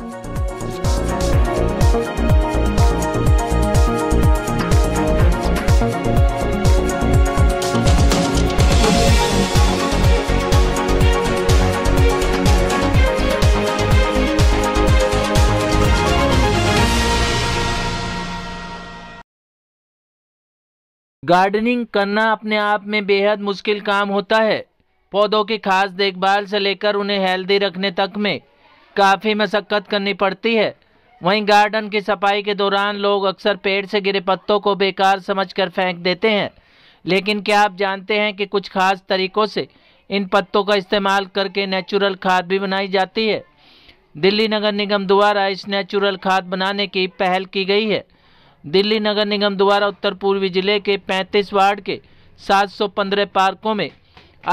Gardening करना अपने आप में बेहद मुश्किल काम होता है पौधों की खास देखभाल से लेकर उन्हें हेल्दी रखने तक में काफ़ी मशक्क़त करनी पड़ती है वहीं गार्डन की सफाई के दौरान लोग अक्सर पेड़ से गिरे पत्तों को बेकार समझकर फेंक देते हैं लेकिन क्या आप जानते हैं कि कुछ खास तरीक़ों से इन पत्तों का इस्तेमाल करके नेचुरल खाद भी बनाई जाती है दिल्ली नगर निगम द्वारा इस नेचुरल खाद बनाने की पहल की गई है दिल्ली नगर निगम द्वारा उत्तर पूर्वी ज़िले के 35 वार्ड के 715 पार्कों में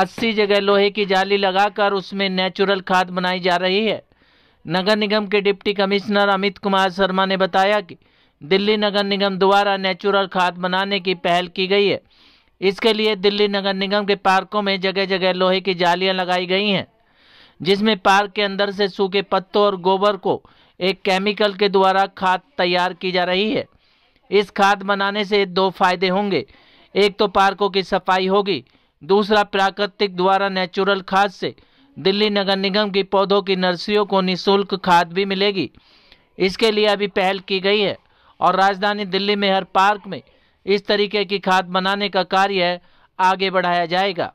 80 जगह लोहे की जाली लगाकर उसमें नेचुरल खाद बनाई जा रही है नगर निगम के डिप्टी कमिश्नर अमित कुमार शर्मा ने बताया कि दिल्ली नगर निगम द्वारा नेचुरल खाद बनाने की पहल की गई है इसके लिए दिल्ली नगर निगम के पार्कों में जगह जगह लोहे की जालियां लगाई गई हैं जिसमें पार्क के अंदर से सूखे पत्तों और गोबर को एक केमिकल के द्वारा खाद तैयार की जा रही है इस खाद बनाने से दो फायदे होंगे एक तो पार्कों की सफाई होगी दूसरा प्राकृतिक द्वारा नेचुरल खाद से दिल्ली नगर निगम की पौधों की नर्सरियों को निःशुल्क खाद भी मिलेगी इसके लिए अभी पहल की गई है और राजधानी दिल्ली में हर पार्क में इस तरीके की खाद बनाने का कार्य आगे बढ़ाया जाएगा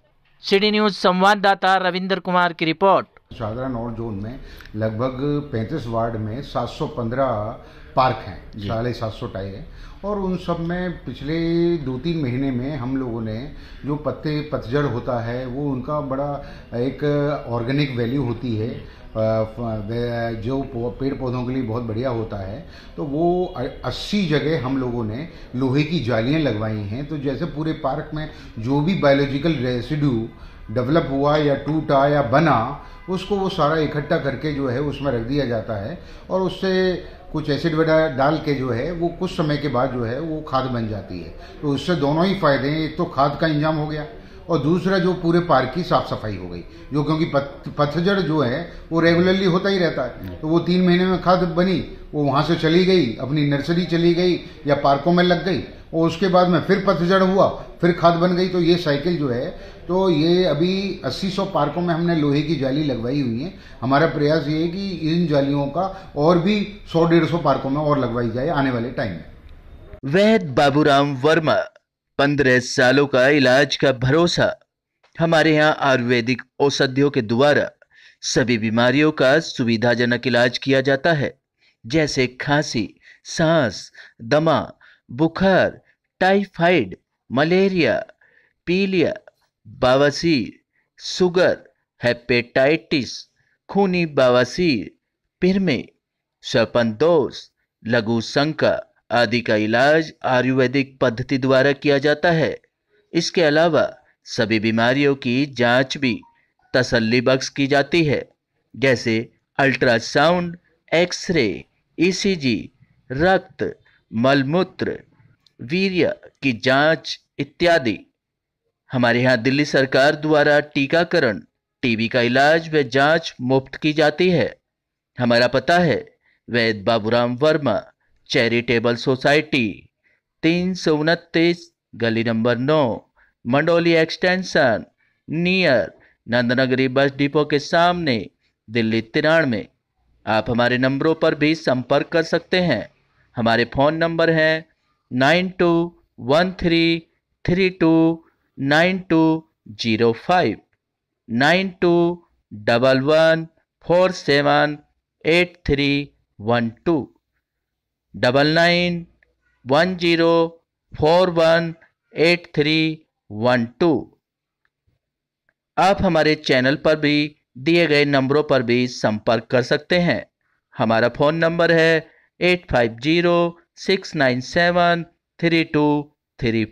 सिटी न्यूज़ संवाददाता रविंद्र कुमार की रिपोर्ट शाहजरा नॉर्थ जोन में लगभग 35 वार्ड में 715 पार्क हैं साढ़े सात सौ टाई है और उन सब में पिछले दो तीन महीने में हम लोगों ने जो पत्ते पतझड़ होता है वो उनका बड़ा एक ऑर्गेनिक वैल्यू होती है जो पेड़ पौधों के लिए बहुत बढ़िया होता है तो वो 80 जगह हम लोगों ने लोहे की जालियां लगवाई हैं तो जैसे पूरे पार्क में जो भी बायोलॉजिकल रेसिड्यू डेवलप हुआ या टूटा या बना उसको वो सारा इकट्ठा करके जो है उसमें रख दिया जाता है और उससे कुछ एसिड वगैरह डाल के जो है वो कुछ समय के बाद जो है वो खाद बन जाती है तो उससे दोनों ही फायदे हैं एक तो खाद का इंजाम हो गया और दूसरा जो पूरे पार्क की साफ सफाई हो गई जो क्योंकि पथझड़ जो है वो रेगुलरली होता ही रहता है तो वो तीन महीने में खाद बनी वो वहाँ से चली गई अपनी नर्सरी चली गई या पार्कों में लग गई और उसके बाद में फिर पतझड़ हुआ फिर खाद बन गई तो ये साइकिल जो है तो ये अभी अस्सी सौ पार्कों में हमने लोहे की जाली लगवाई हुई है हमारा प्रयास ये है कि इन जालियों का और भी सौ डेढ़ सौ पार्कों में और लगवाई जाए आने वाले टाइम में वैद बाबूराम वर्मा पंद्रह सालों का इलाज का भरोसा हमारे यहाँ आयुर्वेदिक औषधियों के द्वारा सभी बीमारियों का सुविधाजनक इलाज किया जाता है जैसे खांसी सांस दमा बुखार टाइफाइड मलेरिया पीलिया बवासीर सुगर हेपेटाइटिस खूनी बवासीर पिरमे दोष लघु शंका आदि का इलाज आयुर्वेदिक पद्धति द्वारा किया जाता है इसके अलावा सभी बीमारियों की जांच भी तसल्ली बख्श की जाती है जैसे अल्ट्रासाउंड एक्सरे ईसीजी रक्त मलमूत्र वीर्य की जांच इत्यादि हमारे यहाँ दिल्ली सरकार द्वारा टीकाकरण टीबी का इलाज व जांच मुफ्त की जाती है हमारा पता है वैद बाबूराम वर्मा चैरिटेबल सोसाइटी तीन सौ उनतीस गली नंबर नौ Mandoli extension near Nandnagari bus depot के सामने दिल्ली तिरानवे आप हमारे नंबरों पर भी संपर्क कर सकते हैं हमारे फ़ोन नंबर हैं nine two one three three two nine two zero five nine two double one four seven eight three one two double nine one zero four one eight three one two आप हमारे channel पर भी दिए गए नंबरों पर भी संपर्क कर सकते हैं हमारा फ़ोन नंबर है 850 697 3234.